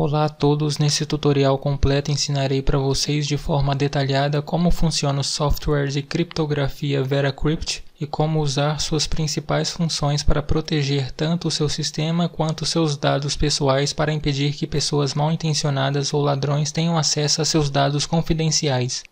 Olá a todos, nesse tutorial completo ensinarei para vocês de forma detalhada como funciona o software de criptografia VeraCrypt e como usar suas principais funções para proteger tanto o seu sistema quanto seus dados pessoais para impedir que pessoas mal intencionadas ou ladrões tenham acesso a seus dados confidenciais.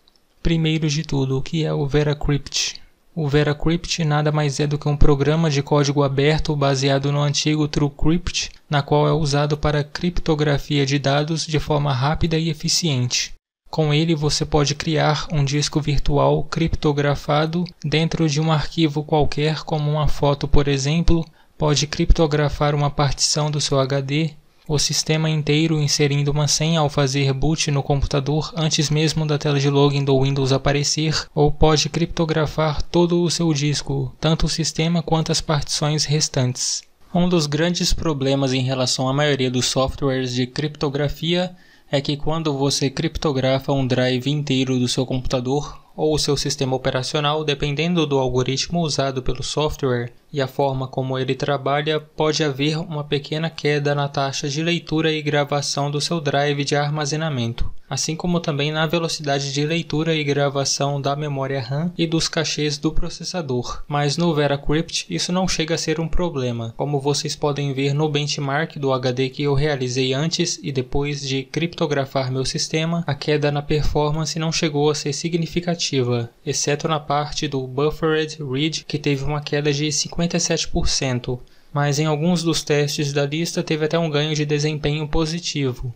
Primeiro de tudo, o que é o VeraCrypt? O VeraCrypt nada mais é do que um programa de código aberto baseado no antigo TrueCrypt, na qual é usado para criptografia de dados de forma rápida e eficiente. Com ele, você pode criar um disco virtual criptografado dentro de um arquivo qualquer, como uma foto, por exemplo, pode criptografar uma partição do seu HD, o sistema inteiro inserindo uma senha ao fazer boot no computador antes mesmo da tela de login do Windows aparecer, ou pode criptografar todo o seu disco, tanto o sistema quanto as partições restantes. Um dos grandes problemas em relação à maioria dos softwares de criptografia é que quando você criptografa um drive inteiro do seu computador ou seu sistema operacional, dependendo do algoritmo usado pelo software, e a forma como ele trabalha, pode haver uma pequena queda na taxa de leitura e gravação do seu drive de armazenamento, assim como também na velocidade de leitura e gravação da memória RAM e dos cachês do processador. Mas no VeraCrypt isso não chega a ser um problema, como vocês podem ver no benchmark do HD que eu realizei antes e depois de criptografar meu sistema, a queda na performance não chegou a ser significativa, exceto na parte do Buffered Read que teve uma queda de 50 57%, mas em alguns dos testes da lista teve até um ganho de desempenho positivo.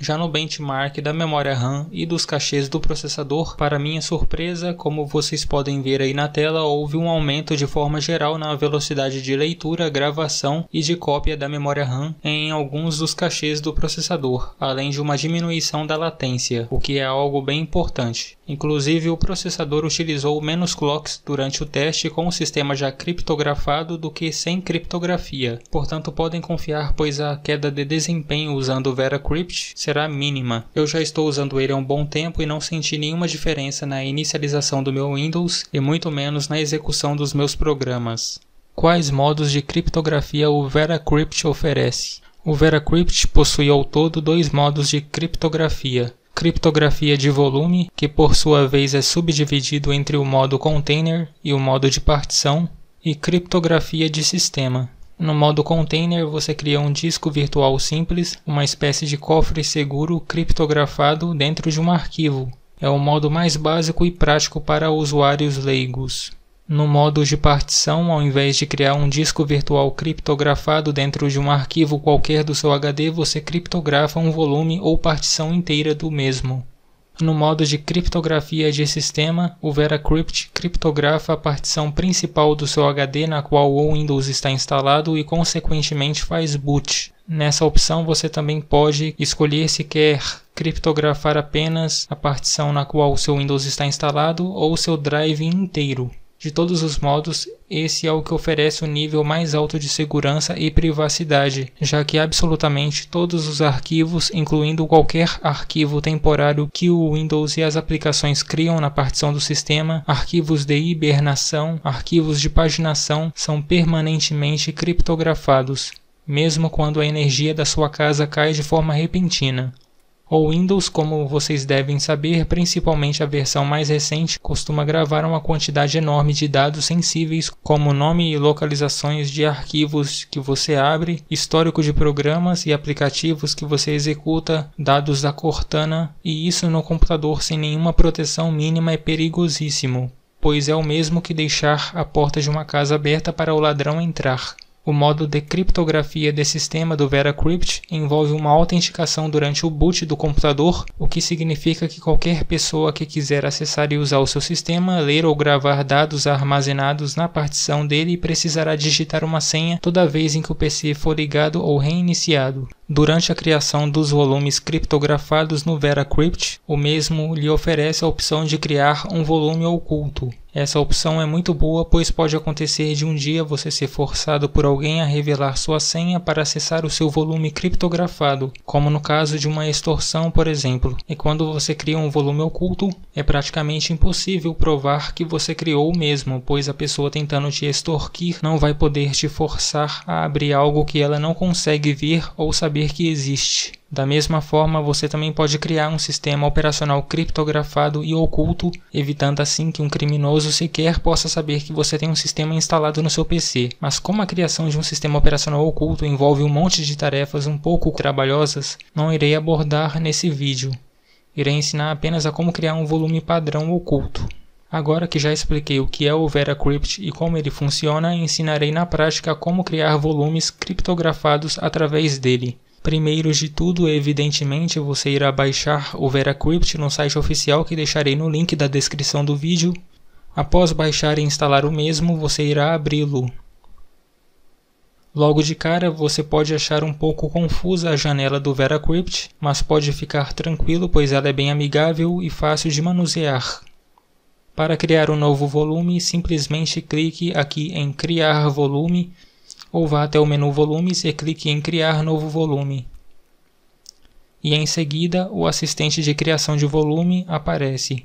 Já no benchmark da memória RAM e dos cachês do processador, para minha surpresa, como vocês podem ver aí na tela, houve um aumento de forma geral na velocidade de leitura, gravação e de cópia da memória RAM em alguns dos cachês do processador, além de uma diminuição da latência, o que é algo bem importante. Inclusive, o processador utilizou menos clocks durante o teste com o sistema já criptografado do que sem criptografia. Portanto, podem confiar, pois a queda de desempenho usando o VeraCrypt será mínima. Eu já estou usando ele há um bom tempo e não senti nenhuma diferença na inicialização do meu Windows e muito menos na execução dos meus programas. Quais modos de criptografia o VeraCrypt oferece? O VeraCrypt possui ao todo dois modos de criptografia criptografia de volume, que por sua vez é subdividido entre o modo container e o modo de partição, e criptografia de sistema. No modo container, você cria um disco virtual simples, uma espécie de cofre seguro criptografado dentro de um arquivo. É o modo mais básico e prático para usuários leigos. No modo de partição, ao invés de criar um disco virtual criptografado dentro de um arquivo qualquer do seu HD, você criptografa um volume ou partição inteira do mesmo. No modo de criptografia de sistema, o VeraCrypt criptografa a partição principal do seu HD na qual o Windows está instalado e, consequentemente, faz boot. Nessa opção, você também pode escolher se quer criptografar apenas a partição na qual o seu Windows está instalado ou o seu drive inteiro. De todos os modos, esse é o que oferece o um nível mais alto de segurança e privacidade, já que absolutamente todos os arquivos, incluindo qualquer arquivo temporário que o Windows e as aplicações criam na partição do sistema, arquivos de hibernação, arquivos de paginação, são permanentemente criptografados mesmo quando a energia da sua casa cai de forma repentina. O Windows, como vocês devem saber, principalmente a versão mais recente, costuma gravar uma quantidade enorme de dados sensíveis, como nome e localizações de arquivos que você abre, histórico de programas e aplicativos que você executa, dados da Cortana, e isso no computador sem nenhuma proteção mínima é perigosíssimo, pois é o mesmo que deixar a porta de uma casa aberta para o ladrão entrar. O modo de criptografia de sistema do VeraCrypt envolve uma autenticação durante o boot do computador, o que significa que qualquer pessoa que quiser acessar e usar o seu sistema, ler ou gravar dados armazenados na partição dele precisará digitar uma senha toda vez em que o PC for ligado ou reiniciado. Durante a criação dos volumes criptografados no VeraCrypt, o mesmo lhe oferece a opção de criar um volume oculto. Essa opção é muito boa, pois pode acontecer de um dia você ser forçado por alguém a revelar sua senha para acessar o seu volume criptografado, como no caso de uma extorsão, por exemplo. E quando você cria um volume oculto, é praticamente impossível provar que você criou o mesmo, pois a pessoa tentando te extorquir não vai poder te forçar a abrir algo que ela não consegue ver ou saber que existe. Da mesma forma, você também pode criar um sistema operacional criptografado e oculto, evitando assim que um criminoso sequer possa saber que você tem um sistema instalado no seu PC. Mas como a criação de um sistema operacional oculto envolve um monte de tarefas um pouco trabalhosas, não irei abordar nesse vídeo. Irei ensinar apenas a como criar um volume padrão oculto. Agora que já expliquei o que é o VeraCrypt e como ele funciona, ensinarei na prática como criar volumes criptografados através dele. Primeiro de tudo, evidentemente, você irá baixar o VeraCrypt no site oficial que deixarei no link da descrição do vídeo. Após baixar e instalar o mesmo, você irá abri-lo. Logo de cara, você pode achar um pouco confusa a janela do VeraCrypt, mas pode ficar tranquilo pois ela é bem amigável e fácil de manusear. Para criar um novo volume, simplesmente clique aqui em Criar Volume ou vá até o menu Volumes e clique em Criar novo volume. E em seguida, o assistente de criação de volume aparece.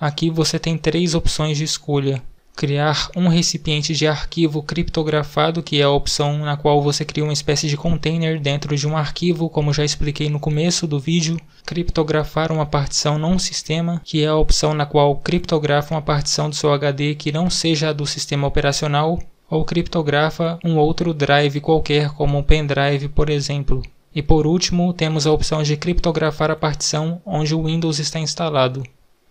Aqui você tem três opções de escolha. Criar um recipiente de arquivo criptografado, que é a opção na qual você cria uma espécie de container dentro de um arquivo, como já expliquei no começo do vídeo. Criptografar uma partição não sistema, que é a opção na qual criptografa uma partição do seu HD que não seja a do sistema operacional ou criptografa um outro drive qualquer, como um pendrive, por exemplo. E por último, temos a opção de criptografar a partição onde o Windows está instalado.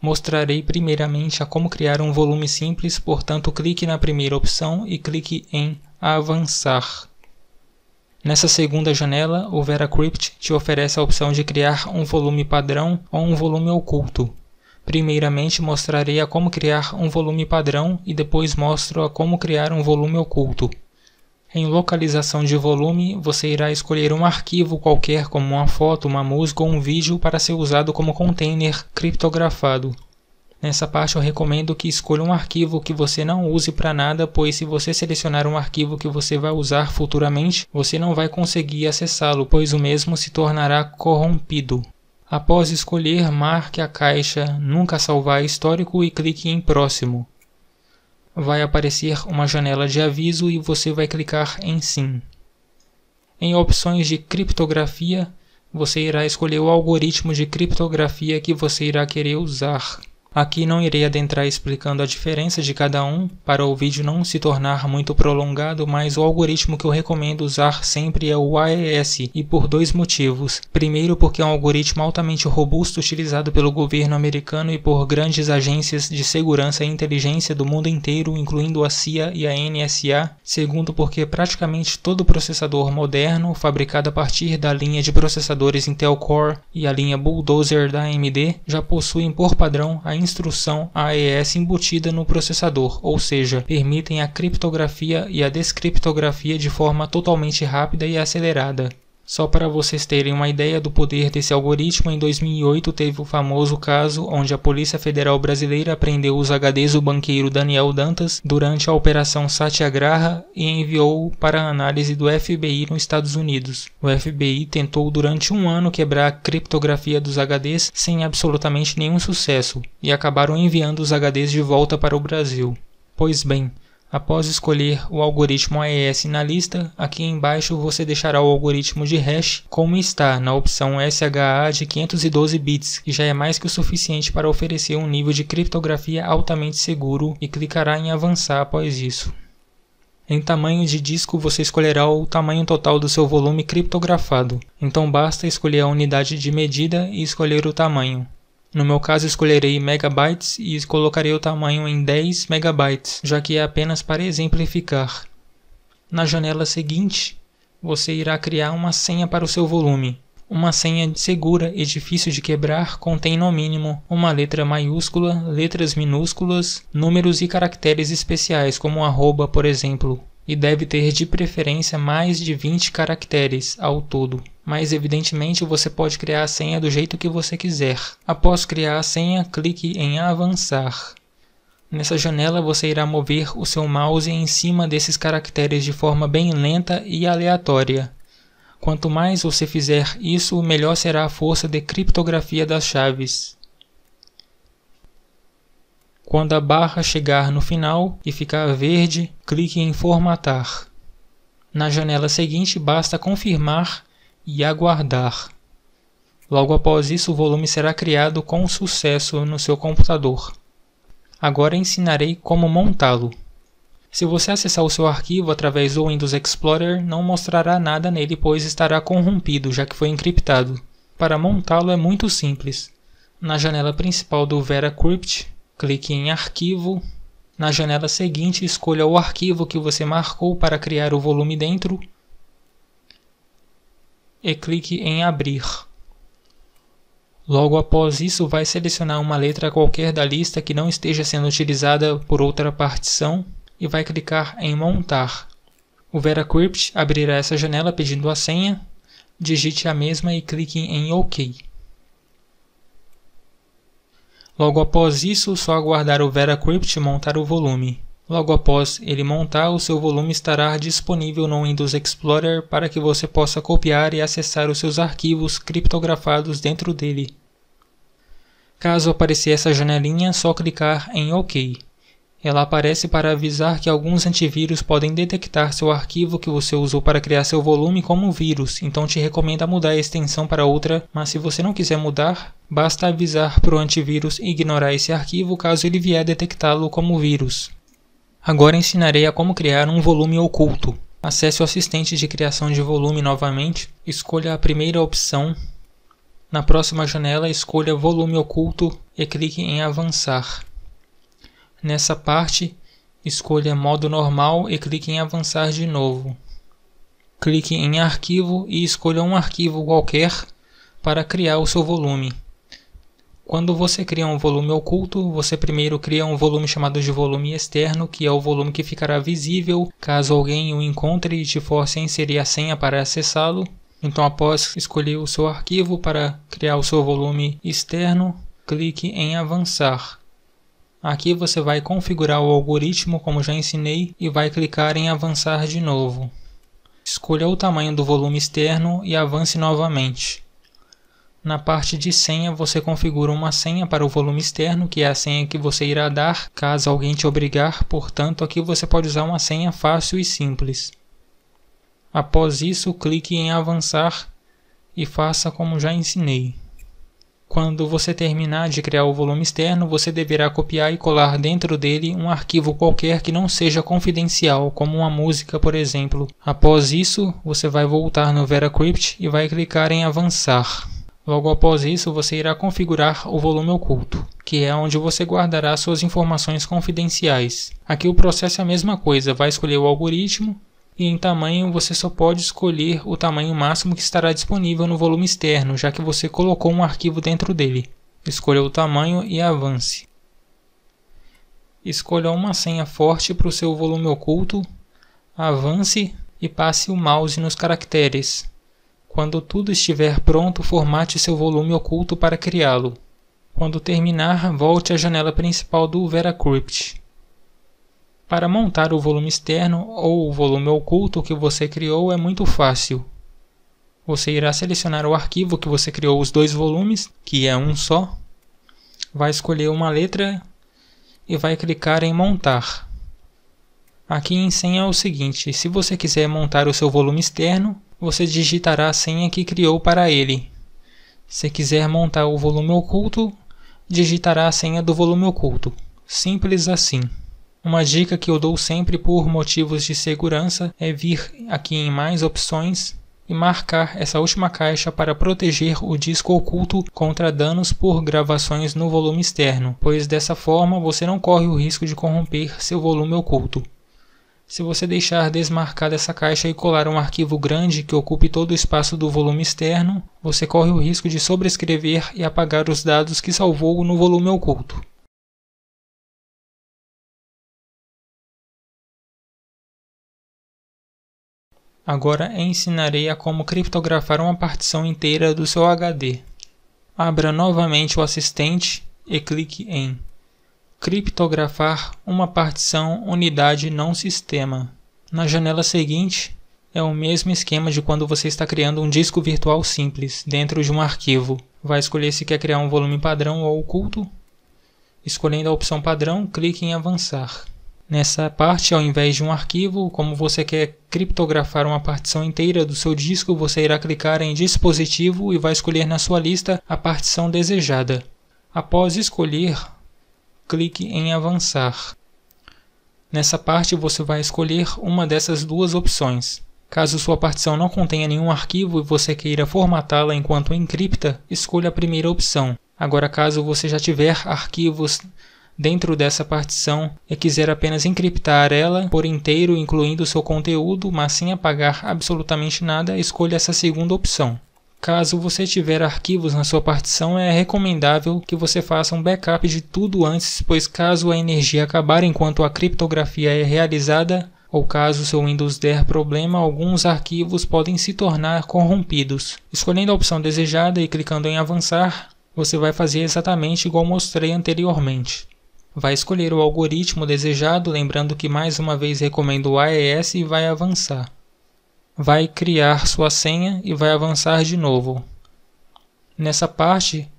Mostrarei primeiramente a como criar um volume simples, portanto clique na primeira opção e clique em Avançar. Nessa segunda janela, o VeraCrypt te oferece a opção de criar um volume padrão ou um volume oculto. Primeiramente mostrarei a como criar um volume padrão e depois mostro a como criar um volume oculto. Em localização de volume, você irá escolher um arquivo qualquer como uma foto, uma música ou um vídeo para ser usado como container criptografado. Nessa parte eu recomendo que escolha um arquivo que você não use para nada, pois se você selecionar um arquivo que você vai usar futuramente, você não vai conseguir acessá-lo, pois o mesmo se tornará corrompido. Após escolher, marque a caixa Nunca Salvar Histórico e clique em Próximo. Vai aparecer uma janela de aviso e você vai clicar em Sim. Em opções de criptografia, você irá escolher o algoritmo de criptografia que você irá querer usar. Aqui não irei adentrar explicando a diferença de cada um para o vídeo não se tornar muito prolongado, mas o algoritmo que eu recomendo usar sempre é o AES e por dois motivos. Primeiro, porque é um algoritmo altamente robusto utilizado pelo governo americano e por grandes agências de segurança e inteligência do mundo inteiro, incluindo a CIA e a NSA. Segundo, porque praticamente todo processador moderno, fabricado a partir da linha de processadores Intel Core e a linha Bulldozer da AMD, já possuem por padrão a instrução AES embutida no processador, ou seja, permitem a criptografia e a descriptografia de forma totalmente rápida e acelerada. Só para vocês terem uma ideia do poder desse algoritmo, em 2008 teve o famoso caso onde a Polícia Federal Brasileira prendeu os HDs do banqueiro Daniel Dantas durante a Operação Satyagraha e enviou para análise do FBI nos Estados Unidos. O FBI tentou durante um ano quebrar a criptografia dos HDs sem absolutamente nenhum sucesso e acabaram enviando os HDs de volta para o Brasil. Pois bem, Após escolher o algoritmo AES na lista, aqui embaixo você deixará o algoritmo de hash como está na opção SHA de 512 bits, que já é mais que o suficiente para oferecer um nível de criptografia altamente seguro e clicará em avançar após isso. Em tamanho de disco, você escolherá o tamanho total do seu volume criptografado. Então basta escolher a unidade de medida e escolher o tamanho. No meu caso, escolherei megabytes e colocarei o tamanho em 10 megabytes, já que é apenas para exemplificar. Na janela seguinte, você irá criar uma senha para o seu volume. Uma senha segura e difícil de quebrar contém no mínimo uma letra maiúscula, letras minúsculas, números e caracteres especiais, como arroba, por exemplo e deve ter de preferência mais de 20 caracteres ao todo, mas evidentemente você pode criar a senha do jeito que você quiser. Após criar a senha, clique em Avançar. Nessa janela você irá mover o seu mouse em cima desses caracteres de forma bem lenta e aleatória. Quanto mais você fizer isso, melhor será a força de criptografia das chaves. Quando a barra chegar no final e ficar verde, clique em Formatar. Na janela seguinte, basta confirmar e aguardar. Logo após isso, o volume será criado com sucesso no seu computador. Agora ensinarei como montá-lo. Se você acessar o seu arquivo através do Windows Explorer, não mostrará nada nele, pois estará corrompido, já que foi encriptado. Para montá-lo é muito simples. Na janela principal do VeraCrypt, Clique em Arquivo. Na janela seguinte, escolha o arquivo que você marcou para criar o volume dentro e clique em Abrir. Logo após isso, vai selecionar uma letra qualquer da lista que não esteja sendo utilizada por outra partição e vai clicar em Montar. O VeraCrypt abrirá essa janela pedindo a senha, digite a mesma e clique em OK. Logo após isso, só aguardar o VeraCrypt montar o volume. Logo após ele montar, o seu volume estará disponível no Windows Explorer para que você possa copiar e acessar os seus arquivos criptografados dentro dele. Caso aparecer essa janelinha, só clicar em OK. Ela aparece para avisar que alguns antivírus podem detectar seu arquivo que você usou para criar seu volume como vírus, então te recomenda mudar a extensão para outra, mas se você não quiser mudar, basta avisar para o antivírus ignorar esse arquivo caso ele vier detectá-lo como vírus. Agora ensinarei a como criar um volume oculto. Acesse o assistente de criação de volume novamente, escolha a primeira opção. Na próxima janela, escolha Volume Oculto e clique em Avançar. Nessa parte, escolha modo normal e clique em avançar de novo. Clique em arquivo e escolha um arquivo qualquer para criar o seu volume. Quando você cria um volume oculto, você primeiro cria um volume chamado de volume externo, que é o volume que ficará visível caso alguém o encontre e te force a inserir a senha para acessá-lo. Então, após escolher o seu arquivo para criar o seu volume externo, clique em avançar. Aqui você vai configurar o algoritmo como já ensinei e vai clicar em avançar de novo. Escolha o tamanho do volume externo e avance novamente. Na parte de senha, você configura uma senha para o volume externo, que é a senha que você irá dar caso alguém te obrigar, portanto, aqui você pode usar uma senha fácil e simples. Após isso, clique em avançar e faça como já ensinei. Quando você terminar de criar o volume externo, você deverá copiar e colar dentro dele um arquivo qualquer que não seja confidencial, como uma música, por exemplo. Após isso, você vai voltar no VeraCrypt e vai clicar em Avançar. Logo após isso, você irá configurar o volume oculto, que é onde você guardará suas informações confidenciais. Aqui o processo é a mesma coisa, vai escolher o algoritmo, e em tamanho você só pode escolher o tamanho máximo que estará disponível no volume externo, já que você colocou um arquivo dentro dele. Escolha o tamanho e avance. Escolha uma senha forte para o seu volume oculto, avance e passe o mouse nos caracteres. Quando tudo estiver pronto, formate seu volume oculto para criá-lo. Quando terminar, volte à janela principal do VeraCrypt. Para montar o volume externo ou o volume oculto que você criou é muito fácil. Você irá selecionar o arquivo que você criou os dois volumes, que é um só. Vai escolher uma letra e vai clicar em montar. Aqui em senha é o seguinte, se você quiser montar o seu volume externo, você digitará a senha que criou para ele. Se quiser montar o volume oculto, digitará a senha do volume oculto. Simples assim. Uma dica que eu dou sempre por motivos de segurança é vir aqui em mais opções e marcar essa última caixa para proteger o disco oculto contra danos por gravações no volume externo, pois dessa forma você não corre o risco de corromper seu volume oculto. Se você deixar desmarcada essa caixa e colar um arquivo grande que ocupe todo o espaço do volume externo, você corre o risco de sobrescrever e apagar os dados que salvou no volume oculto. Agora ensinarei a como criptografar uma partição inteira do seu HD. Abra novamente o assistente e clique em Criptografar uma partição unidade não sistema. Na janela seguinte, é o mesmo esquema de quando você está criando um disco virtual simples dentro de um arquivo. Vai escolher se quer criar um volume padrão ou oculto. Escolhendo a opção padrão, clique em Avançar. Nessa parte, ao invés de um arquivo, como você quer criptografar uma partição inteira do seu disco, você irá clicar em dispositivo e vai escolher na sua lista a partição desejada. Após escolher, clique em avançar. Nessa parte, você vai escolher uma dessas duas opções. Caso sua partição não contenha nenhum arquivo e você queira formatá-la enquanto encripta, escolha a primeira opção. Agora, caso você já tiver arquivos dentro dessa partição e é quiser apenas encriptar ela por inteiro, incluindo seu conteúdo, mas sem apagar absolutamente nada, escolha essa segunda opção. Caso você tiver arquivos na sua partição, é recomendável que você faça um backup de tudo antes, pois caso a energia acabar enquanto a criptografia é realizada, ou caso seu Windows der problema, alguns arquivos podem se tornar corrompidos. Escolhendo a opção desejada e clicando em avançar, você vai fazer exatamente igual mostrei anteriormente. Vai escolher o algoritmo desejado, lembrando que mais uma vez recomendo o AES e vai avançar. Vai criar sua senha e vai avançar de novo. Nessa parte,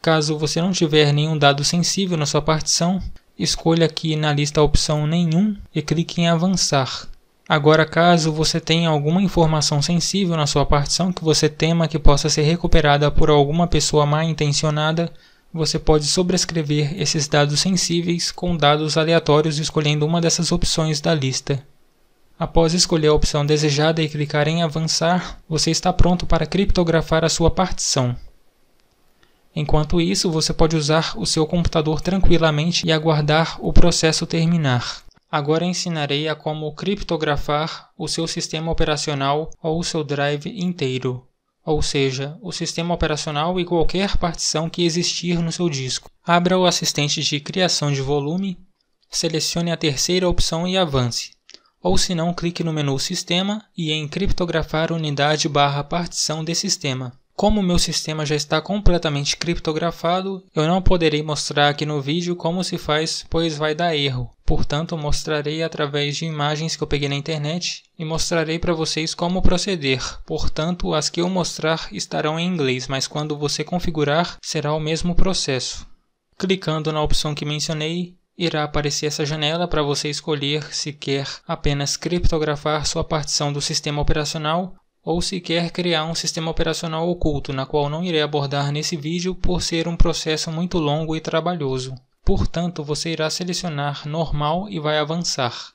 caso você não tiver nenhum dado sensível na sua partição, escolha aqui na lista a opção Nenhum e clique em Avançar. Agora, caso você tenha alguma informação sensível na sua partição que você tema que possa ser recuperada por alguma pessoa mal intencionada, você pode sobrescrever esses dados sensíveis com dados aleatórios escolhendo uma dessas opções da lista. Após escolher a opção desejada e clicar em Avançar, você está pronto para criptografar a sua partição. Enquanto isso, você pode usar o seu computador tranquilamente e aguardar o processo terminar. Agora ensinarei a como criptografar o seu sistema operacional ou o seu drive inteiro ou seja, o sistema operacional e qualquer partição que existir no seu disco. Abra o assistente de criação de volume, selecione a terceira opção e avance, ou se não, clique no menu Sistema e em Criptografar Unidade barra Partição de Sistema. Como o meu sistema já está completamente criptografado, eu não poderei mostrar aqui no vídeo como se faz, pois vai dar erro. Portanto, mostrarei através de imagens que eu peguei na internet e mostrarei para vocês como proceder. Portanto, as que eu mostrar estarão em inglês, mas quando você configurar, será o mesmo processo. Clicando na opção que mencionei, irá aparecer essa janela para você escolher se quer apenas criptografar sua partição do sistema operacional ou sequer criar um sistema operacional oculto, na qual não irei abordar nesse vídeo por ser um processo muito longo e trabalhoso. Portanto, você irá selecionar Normal e vai avançar.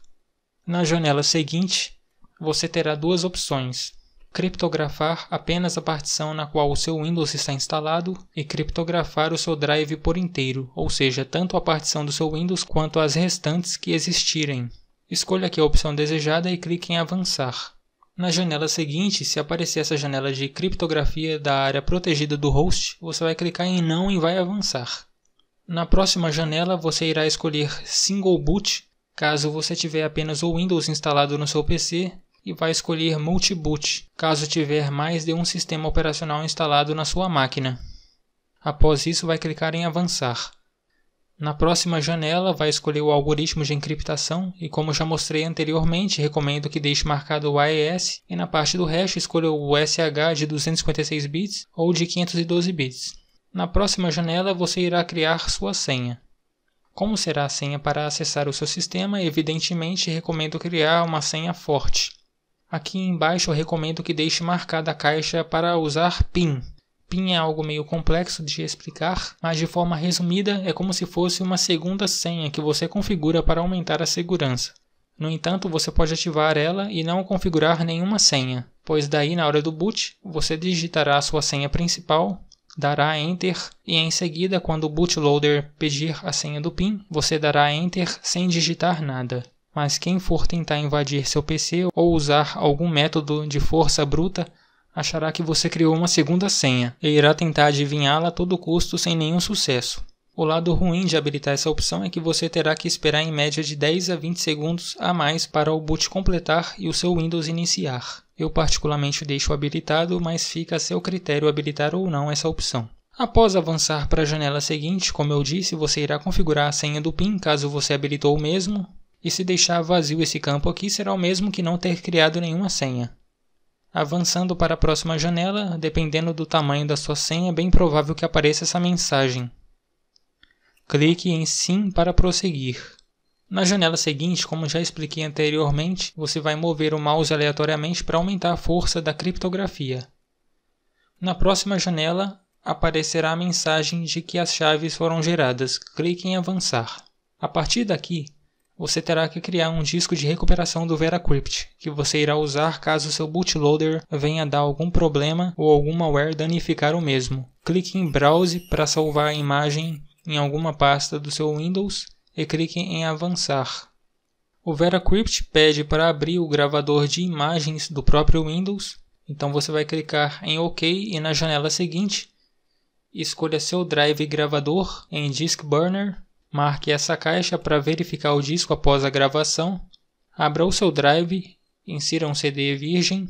Na janela seguinte, você terá duas opções. Criptografar apenas a partição na qual o seu Windows está instalado e criptografar o seu drive por inteiro, ou seja, tanto a partição do seu Windows quanto as restantes que existirem. Escolha aqui a opção desejada e clique em Avançar. Na janela seguinte, se aparecer essa janela de criptografia da área protegida do host, você vai clicar em não e vai avançar. Na próxima janela, você irá escolher Single Boot, caso você tiver apenas o Windows instalado no seu PC, e vai escolher Multiboot, caso tiver mais de um sistema operacional instalado na sua máquina. Após isso, vai clicar em avançar. Na próxima janela, vai escolher o algoritmo de encriptação e, como já mostrei anteriormente, recomendo que deixe marcado o AES e na parte do hash escolha o SH de 256 bits ou de 512 bits. Na próxima janela, você irá criar sua senha. Como será a senha para acessar o seu sistema, evidentemente recomendo criar uma senha forte. Aqui embaixo eu recomendo que deixe marcada a caixa para usar PIN, PIN é algo meio complexo de explicar, mas de forma resumida é como se fosse uma segunda senha que você configura para aumentar a segurança. No entanto, você pode ativar ela e não configurar nenhuma senha, pois daí na hora do boot você digitará a sua senha principal, dará Enter e em seguida, quando o bootloader pedir a senha do PIN, você dará Enter sem digitar nada mas quem for tentar invadir seu PC ou usar algum método de força bruta achará que você criou uma segunda senha e irá tentar adivinhá-la a todo custo sem nenhum sucesso. O lado ruim de habilitar essa opção é que você terá que esperar em média de 10 a 20 segundos a mais para o boot completar e o seu Windows iniciar. Eu particularmente deixo habilitado, mas fica a seu critério habilitar ou não essa opção. Após avançar para a janela seguinte, como eu disse, você irá configurar a senha do PIN caso você habilitou o mesmo, e se deixar vazio esse campo aqui será o mesmo que não ter criado nenhuma senha. Avançando para a próxima janela, dependendo do tamanho da sua senha, é bem provável que apareça essa mensagem. Clique em Sim para prosseguir. Na janela seguinte, como já expliquei anteriormente, você vai mover o mouse aleatoriamente para aumentar a força da criptografia. Na próxima janela, aparecerá a mensagem de que as chaves foram geradas. Clique em Avançar. A partir daqui, você terá que criar um disco de recuperação do VeraCrypt, que você irá usar caso seu bootloader venha dar algum problema ou algum malware danificar o mesmo. Clique em Browse para salvar a imagem em alguma pasta do seu Windows e clique em Avançar. O VeraCrypt pede para abrir o gravador de imagens do próprio Windows, então você vai clicar em OK e na janela seguinte escolha seu drive gravador em Disk Burner Marque essa caixa para verificar o disco após a gravação. Abra o seu drive, insira um CD virgem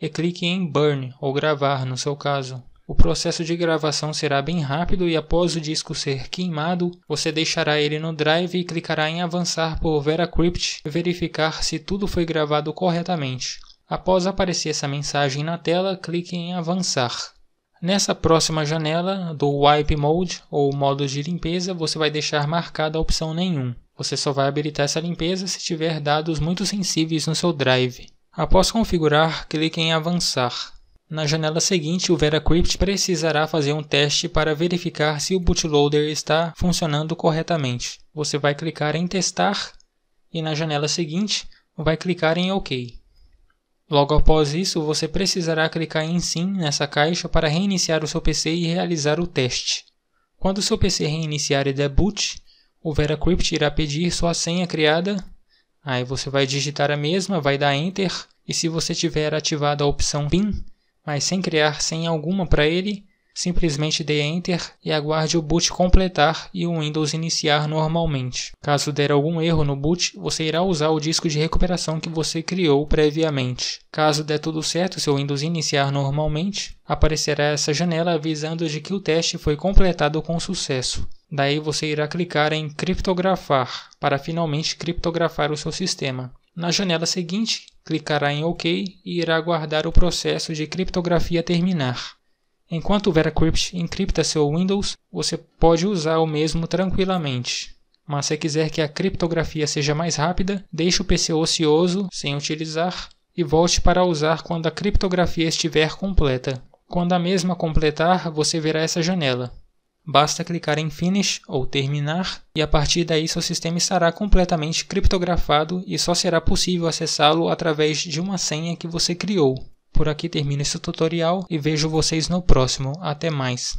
e clique em Burn ou Gravar no seu caso. O processo de gravação será bem rápido e após o disco ser queimado, você deixará ele no drive e clicará em avançar por VeraCrypt e verificar se tudo foi gravado corretamente. Após aparecer essa mensagem na tela, clique em avançar. Nessa próxima janela do Wipe Mode, ou modo de limpeza, você vai deixar marcada a opção nenhum. Você só vai habilitar essa limpeza se tiver dados muito sensíveis no seu drive. Após configurar, clique em avançar. Na janela seguinte, o VeraCrypt precisará fazer um teste para verificar se o bootloader está funcionando corretamente. Você vai clicar em testar e na janela seguinte, vai clicar em OK. Logo após isso, você precisará clicar em Sim nessa caixa para reiniciar o seu PC e realizar o teste. Quando o seu PC reiniciar e der boot, o VeraCrypt irá pedir sua senha criada. Aí você vai digitar a mesma, vai dar Enter, e se você tiver ativado a opção PIN, mas sem criar senha alguma para ele, simplesmente dê Enter e aguarde o boot completar e o Windows iniciar normalmente. Caso der algum erro no boot, você irá usar o disco de recuperação que você criou previamente. Caso der tudo certo e seu Windows iniciar normalmente, aparecerá essa janela avisando de que o teste foi completado com sucesso. Daí você irá clicar em criptografar para finalmente criptografar o seu sistema. Na janela seguinte, clicará em OK e irá aguardar o processo de criptografia terminar. Enquanto o VeraCrypt encripta seu Windows, você pode usar o mesmo tranquilamente. Mas se quiser que a criptografia seja mais rápida, deixe o PC ocioso, sem utilizar, e volte para usar quando a criptografia estiver completa. Quando a mesma completar, você verá essa janela. Basta clicar em Finish ou Terminar, e a partir daí seu sistema estará completamente criptografado e só será possível acessá-lo através de uma senha que você criou. Por aqui termina esse tutorial e vejo vocês no próximo. Até mais!